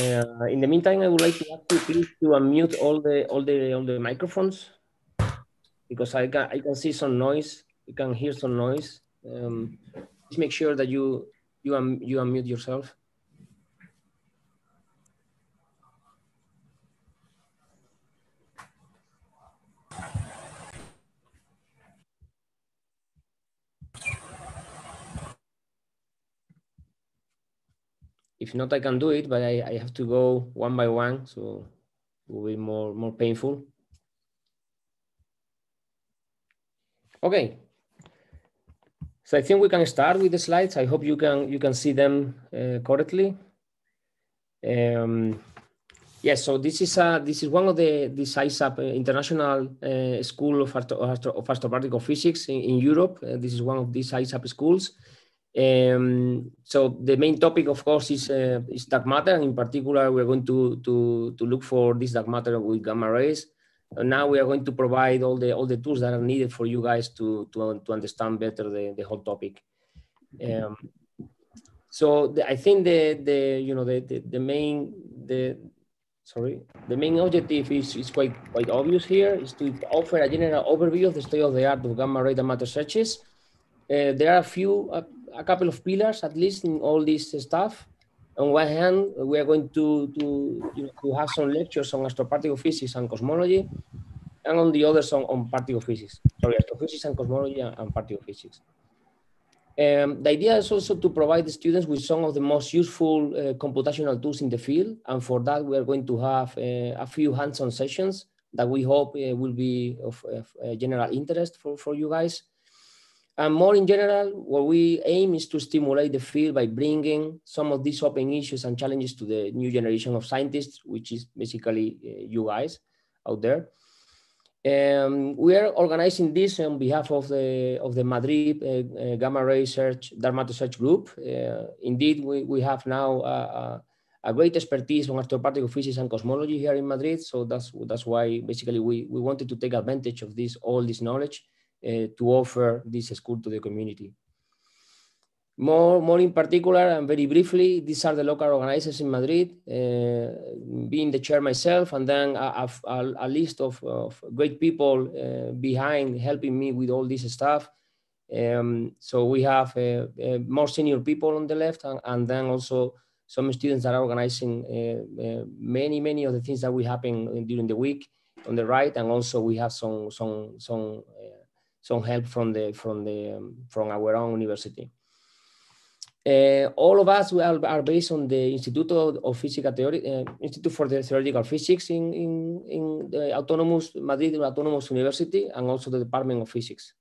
Uh, in the meantime, I would like to ask you please to unmute all the all the all the microphones because I can I can see some noise. You can hear some noise. Um, please make sure that you you um, you unmute yourself. If not, I can do it, but I, I have to go one by one, so it will be more, more painful. Okay. So I think we can start with the slides. I hope you can you can see them uh, correctly. Um, yes, yeah, so this is a this is one of the this ISAP uh, International uh, School of, Astro, of, Physics in, in Europe. Uh, this is one of these ISAP schools. Um, so the main topic, of course, is, uh, is dark matter. In particular, we're going to, to, to look for this dark matter with gamma rays. And now we are going to provide all the, all the tools that are needed for you guys to, to, to understand better the, the whole topic. Um, so the, I think the, the, you know, the, the, the, main, the, sorry, the main objective is, is quite, quite obvious here, is to offer a general overview of the state of the art of gamma ray matter searches. Uh, there are a few uh, a couple of pillars at least in all this stuff. On one hand, we are going to to, you know, to have some lectures on astroparticle physics and cosmology, and on the other on, on particle physics. Sorry, astrophysics and cosmology and, and particle physics. Um, the idea is also to provide the students with some of the most useful uh, computational tools in the field. And for that, we are going to have uh, a few hands-on sessions that we hope uh, will be of, of uh, general interest for, for you guys. And more in general, what we aim is to stimulate the field by bringing some of these open issues and challenges to the new generation of scientists, which is basically uh, you guys out there. Um, we are organizing this on behalf of the of the Madrid uh, uh, Gamma Ray Search Dharma Research Group. Uh, indeed, we, we have now uh, uh, a great expertise on astroparticle physics and cosmology here in Madrid. So that's that's why basically we, we wanted to take advantage of this all this knowledge Eh, to offer this school to the community. More, more in particular and very briefly, these are the local organizers in Madrid, uh, being the chair myself, and then a, a, a list of, of, great people uh, behind helping me with all this stuff. Um, so we have uh, more senior people on the left, and, and, then also some students that are organizing many, many of the things that will happen during the week on the right, and also we have some, some, some some help from the from the um, from our own university. Uh, all of us are, are, based on the Instituto of Physical Theory, uh, Institute for the Theoretical Physics in, in, in the Autonomous Madrid Autonomous University and also the Department of Physics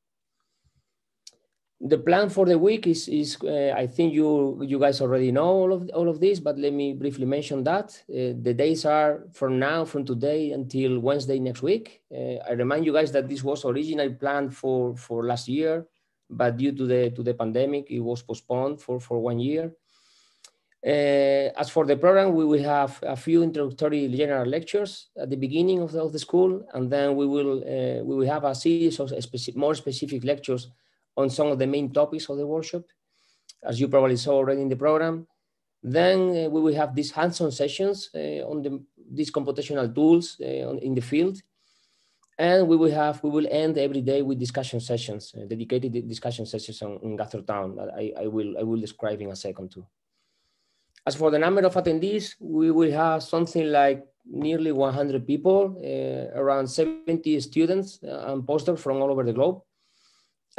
the plan for the week is, is uh, I think you you guys already know all of all of this, but let me briefly mention that uh, the days are from now, from today until Wednesday next week. Uh, I remind you guys that this was originally planned for for last year, but due to the to the pandemic, it was postponed for for one year. Uh, as for the program, we will have a few introductory general lectures at the beginning of the, of the school, and then we will uh, we will have a series of specific more specific lectures on some of the main topics of the workshop, as you probably saw already in the program. Then uh, we will have these hands-on sessions uh, on the, these computational tools uh, on, in the field. And we will have, we will end every day with discussion sessions, uh, dedicated discussion sessions on, on Gaffertown that I, I, will, I will describe in a second too. As for the number of attendees, we will have something like nearly 100 people, uh, around 70 students and postdocs from all over the globe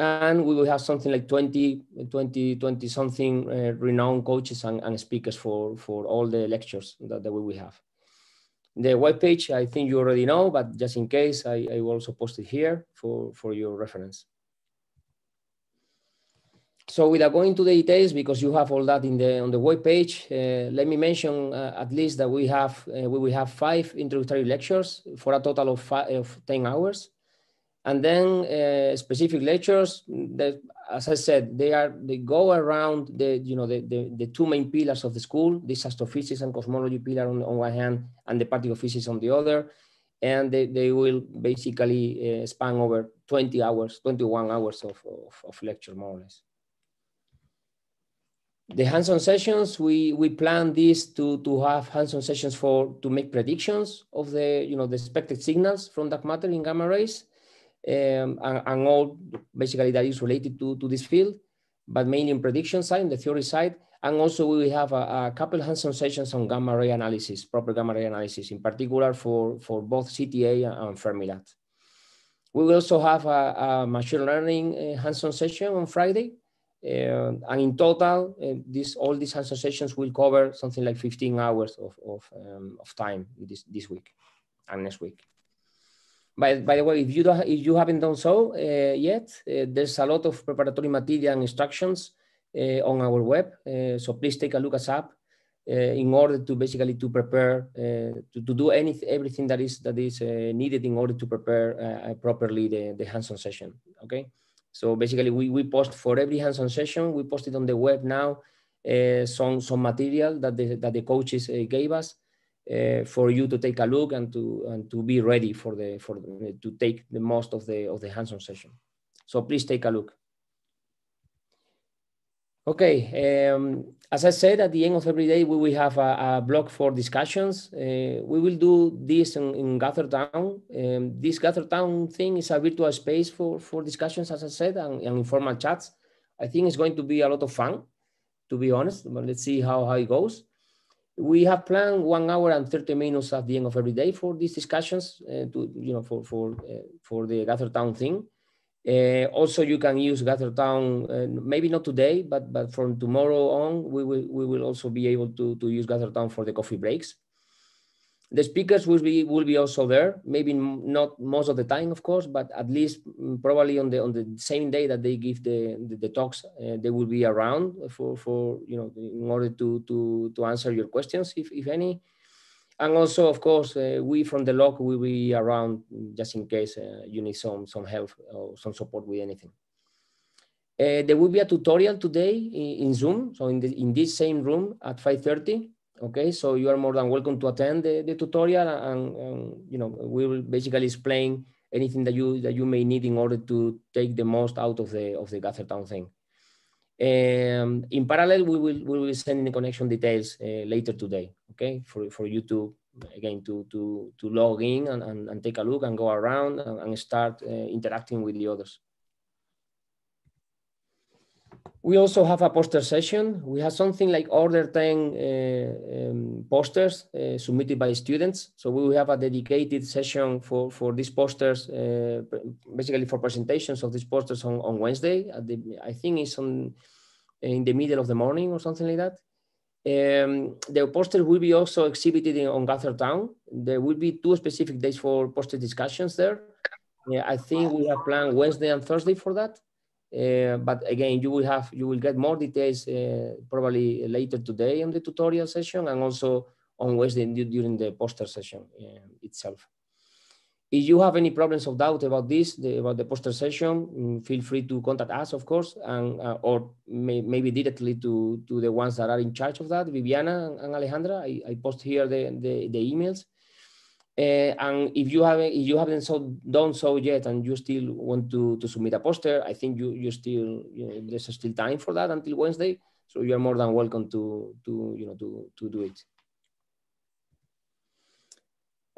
and we will have something like 20, 20, 20 something uh, renowned coaches and, and, speakers for, for all the lectures that, that we will have. The web page, I think you already know, but just in case, I, I will also post it here for, for your reference. So without going to the details, because you have all that in the on the web uh, let me mention uh, at least that we have uh, we will have five introductory lectures for a total of, five, of 10 hours. And then uh, specific lectures that, as I said, they are they go around the you know the, the, the two main pillars of the school, this astrophysics and cosmology pillar on, on one hand, and the particle physics on the other. And they, they will basically uh, span over 20 hours, 21 hours of, of, of lecture more or less the hands-on sessions we we plan this to to have hands-on sessions for to make predictions of the you know the expected signals from dark matter in gamma rays um, and, and, all basically that is related to, to this field, but mainly in prediction side, the theory side. And also we have a, a couple hands-on sessions on gamma ray analysis, proper gamma ray analysis, in particular for, for both CTA and Fermilab. We will also have a, a machine learning uh, hands-on session on Friday. Uh, and in total, uh, this, all these hands-on sessions will cover something like 15 hours of, of, um, of time this, this week and next week. By, by the way, if you, don't, if you haven't done so uh, yet, uh, there's a lot of preparatory material and instructions uh, on our web. Uh, so please take a look us up uh, in order to basically to prepare, to, to do any everything that is, that is needed in order to prepare properly the, the hands-on session, okay? So basically we, we post for every hands-on session, we post it on the web now, some, some material that the, that the coaches gave us uh, for you to take a look and to and to be ready for the for the, to take the most of the of the hands-on session. So please take a look. Okay, um, as I said, at the end of every day, we will have a, a block for discussions. Uh, we will do this in, in GatherTown. Um, this GatherTown thing is a virtual space for, for discussions, as I said, and, and informal chats. I think it's going to be a lot of fun, to be honest, but let's see how, how it goes. We have planned one hour and 30 minutes at the end of every day for these discussions uh, to, you know, for, for, uh, for the GatherTown thing. Uh, also, you can use GatherTown, uh, maybe not today, but, but from tomorrow on, we will, we will also be able to, to use GatherTown for the coffee breaks the speakers will be will be also there maybe not most of the time of course but at least mm, probably on the on the same day that they give the the, the talks uh, they will be around for for you know in order to to to answer your questions if if any and also of course uh, we from the log will be around just in case uh, you need some some help or some support with anything uh, there will be a tutorial today in, in zoom so in the, in this same room at 5:30 Okay, so you are more than welcome to attend the, the tutorial and, and, you know, we will basically explain anything that you that you may need in order to take the most out of the of the Gathertown thing. Um, in parallel, we will we will send the connection details uh, later today. Okay, for for you to again to to to log in and, and, and take a look and go around and, and start uh, interacting with the others we also have a poster session. We have something like order 10 uh, um, posters uh, submitted by students. So we will have a dedicated session for, for these posters, uh, basically for presentations of these posters on, on Wednesday. The, I think it's on in the middle of the morning or something like that. Um, the posters will be also exhibited in, on Gathertown. There will be two specific days for poster discussions there. Yeah, I think we have planned Wednesday and Thursday for that. Uh, but again, you will have you will get more details uh, probably later today in the tutorial session and also on Wednesday during the poster session uh, itself. If you have any problems or doubt about this, the, about the poster session, mm, feel free to contact us, of course, and uh, or may, maybe directly to, to the ones that are in charge of that, Viviana and Alejandra. I, I post here the, the, the emails. Uh, and if you haven't if you haven't so, done so yet and you still want to, to submit a poster, I think you you still you know, there's still time for that until Wednesday. So you are more than welcome to to you know to to do it.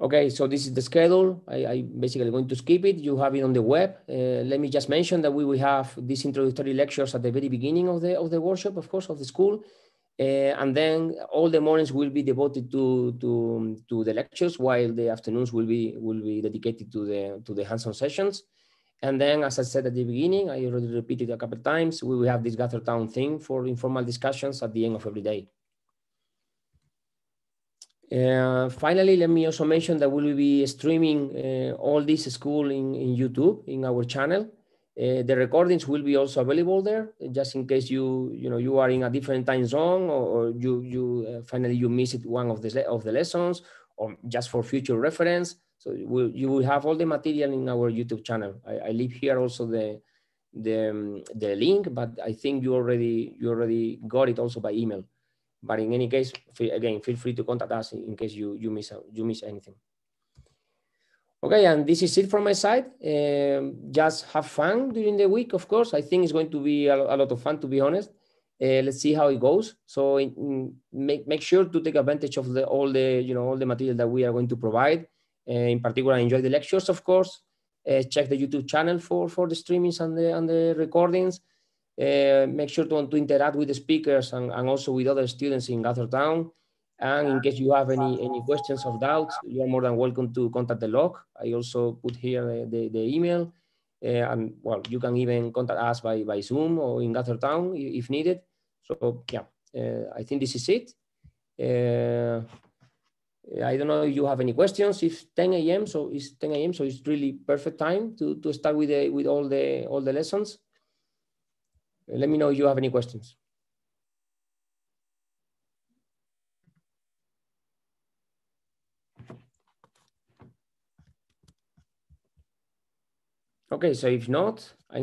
Okay, so this is the schedule. I, I basically going to skip it. You have it on the web. Uh, let me just mention that we will have these introductory lectures at the very beginning of the of the workshop, of course, of the school. Uh, and then all the mornings will be devoted to, to, to the lectures, while the afternoons will be, will be dedicated to the, to the hands-on sessions. And then, as I said at the beginning, I already repeated a couple of times, we will have this Gather Town thing for informal discussions at the end of every day. Uh, finally, let me also mention that we will be streaming uh, all this school in, in YouTube, in our channel. Uh, the recordings will be also available there, just in case you you know you are in a different time zone or, or you you uh, finally you miss it one of the of the lessons or just for future reference. So we'll, you will have all the material in our YouTube channel. I, I leave here also the the um, the link, but I think you already you already got it also by email. But in any case, again, feel free to contact us in case you you miss you miss anything. Okay, and this is it from my side. Um, just have fun during the week, of course. I think it's going to be a, a lot of fun, to be honest. Uh, let's see how it goes. So in, in, make make sure to take advantage of the, all the you know all the material that we are going to provide. Uh, in particular, enjoy the lectures, of course. Uh, check the YouTube channel for for the streamings and the and the recordings. Uh, make sure to, to interact with the speakers and, and also with other students in Gathertown. And in case you have any, any questions or doubts, you are more than welcome to contact the log. I also put here the, the email. Uh, and well, you can even contact us by, by Zoom or in town if needed. So yeah, uh, I think this is it. Uh, I don't know if you have any questions. It's 10 a.m., so it's 10 a.m., so it's really perfect time to, to start with the, with all the all the lessons. Uh, let me know if you have any questions. Okay, so if not, I'm